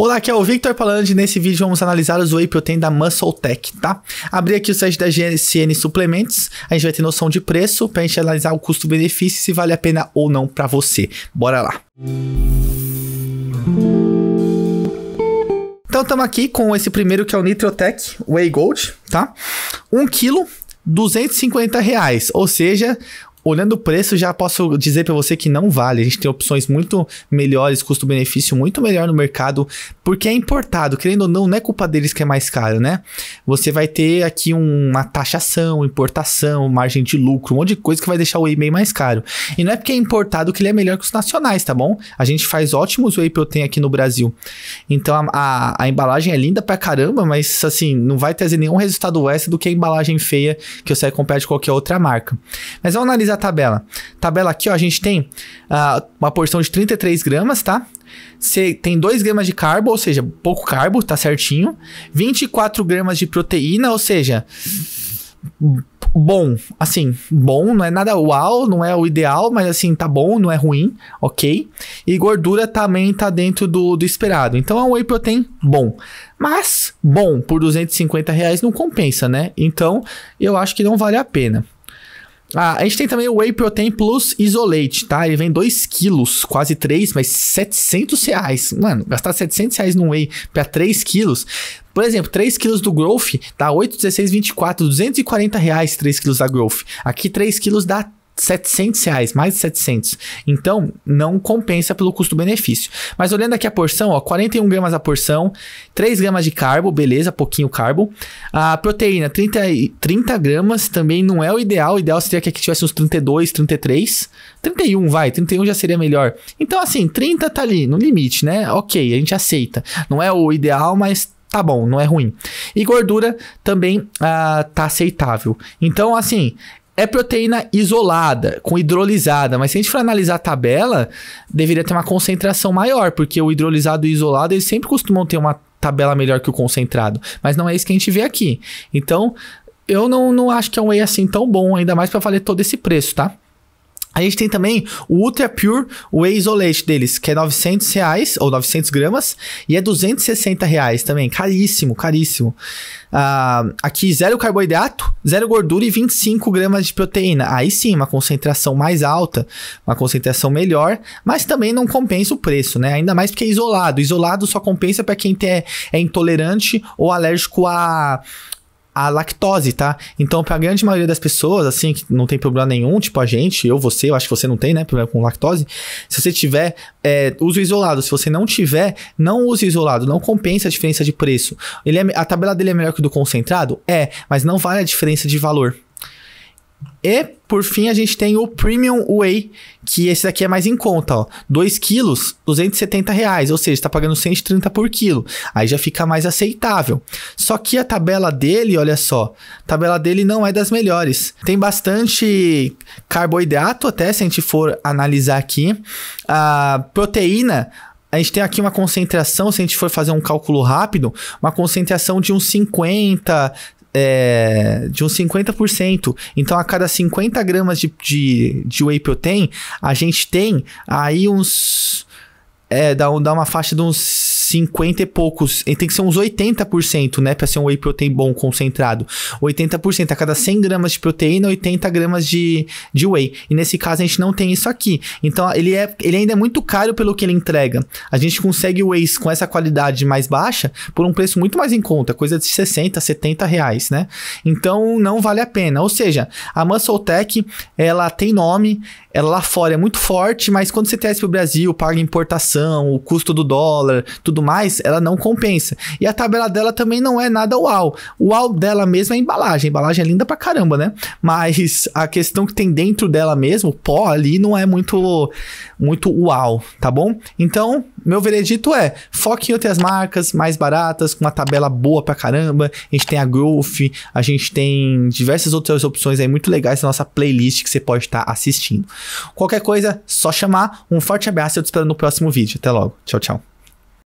Olá, aqui é o Victor Palandi e nesse vídeo vamos analisar os Whey Protein da Muscle Tech, tá? Abri aqui o site da GSN Suplementos, a gente vai ter noção de preço para a gente analisar o custo-benefício se vale a pena ou não para você. Bora lá! então estamos aqui com esse primeiro que é o Nitrotech Whey Gold, tá? um quilo, 250 reais, ou seja, Olhando o preço, já posso dizer para você que não vale. A gente tem opções muito melhores, custo-benefício muito melhor no mercado, porque é importado. Querendo ou não, não é culpa deles que é mais caro, né? Você vai ter aqui uma taxação, importação, margem de lucro, um monte de coisa que vai deixar o whey bem mais caro. E não é porque é importado que ele é melhor que os nacionais, tá bom? A gente faz ótimos whey protein aqui no Brasil. Então a, a, a embalagem é linda pra caramba, mas assim, não vai trazer nenhum resultado extra do que a embalagem feia que você vai comprar de qualquer outra marca. Mas vamos analisar tabela? Tabela aqui, ó, a gente tem uh, uma porção de 33 gramas, tá? Você tem 2 gramas de carbo, ou seja, pouco carbo, tá certinho. 24 gramas de proteína, ou seja, bom, assim, bom, não é nada uau, não é o ideal, mas assim, tá bom, não é ruim, ok? E gordura também tá dentro do, do esperado. Então é um whey protein bom. Mas, bom, por 250 reais não compensa, né? Então, eu acho que não vale a pena. Ah, a gente tem também o Whey Protein Plus Isolate, tá? Ele vem 2 quilos, quase 3, mas 700 reais. Mano, gastar 700 reais num Whey pra 3 quilos... Por exemplo, 3 quilos do Growth dá 8, 16, 24, 240 reais 3 quilos da Growth. Aqui 3 quilos dá 700 reais, mais de 700. Então, não compensa pelo custo-benefício. Mas olhando aqui a porção, ó, 41 gramas a porção, 3 gramas de carbo, beleza, pouquinho carbo. A proteína, 30, 30 gramas, também não é o ideal. O ideal seria que aqui tivesse uns 32, 33. 31 vai, 31 já seria melhor. Então, assim, 30 tá ali, no limite, né? Ok, a gente aceita. Não é o ideal, mas tá bom, não é ruim. E gordura também ah, tá aceitável. Então, assim, é proteína isolada, com hidrolisada, mas se a gente for analisar a tabela, deveria ter uma concentração maior, porque o hidrolisado e o isolado eles sempre costumam ter uma tabela melhor que o concentrado, mas não é isso que a gente vê aqui. Então, eu não, não acho que é um whey assim tão bom, ainda mais para valer todo esse preço, tá? A gente tem também o Ultra Pure Whey Isolate deles, que é 900 reais, ou 900 gramas, e é 260 reais também, caríssimo, caríssimo. Uh, aqui zero carboidrato, zero gordura e 25 gramas de proteína. Aí sim, uma concentração mais alta, uma concentração melhor, mas também não compensa o preço, né? Ainda mais porque é isolado. Isolado só compensa para quem é, é intolerante ou alérgico a a lactose, tá? Então, pra grande maioria das pessoas, assim, que não tem problema nenhum, tipo a gente, eu, você, eu acho que você não tem, né, problema com lactose. Se você tiver, é, uso isolado. Se você não tiver, não use isolado. Não compensa a diferença de preço. Ele é, a tabela dele é melhor que o do concentrado? É, mas não vale a diferença de valor. E por fim, a gente tem o Premium Whey, que esse daqui é mais em conta, ó. 2 quilos, 270 reais, ou seja, está pagando 130 por quilo. Aí já fica mais aceitável. Só que a tabela dele, olha só, a tabela dele não é das melhores. Tem bastante carboidrato até, se a gente for analisar aqui. A proteína, a gente tem aqui uma concentração, se a gente for fazer um cálculo rápido, uma concentração de uns 50, é, de uns 50%. Então, a cada 50 gramas de, de, de whey protein, a gente tem aí uns. É, dá, dá uma faixa de uns 50 e poucos, tem que ser uns 80%, né, para ser um whey protein bom, concentrado. 80%, a cada 100 gramas de proteína, 80 gramas de, de whey. E nesse caso a gente não tem isso aqui. Então ele, é, ele ainda é muito caro pelo que ele entrega. A gente consegue wheys com essa qualidade mais baixa por um preço muito mais em conta, coisa de 60, 70 reais, né? Então não vale a pena. Ou seja, a Muscle Tech, ela tem nome, ela lá fora é muito forte, mas quando você traz pro Brasil, paga importação, o custo do dólar, tudo tudo mais, ela não compensa. E a tabela dela também não é nada uau. O uau dela mesmo é a embalagem. A embalagem é linda pra caramba, né? Mas a questão que tem dentro dela mesmo, o pó ali, não é muito, muito uau, tá bom? Então, meu veredito é: foque em outras marcas mais baratas, com uma tabela boa pra caramba. A gente tem a Growth, a gente tem diversas outras opções aí muito legais na nossa playlist que você pode estar tá assistindo. Qualquer coisa, só chamar. Um forte abraço e eu te espero no próximo vídeo. Até logo. Tchau, tchau.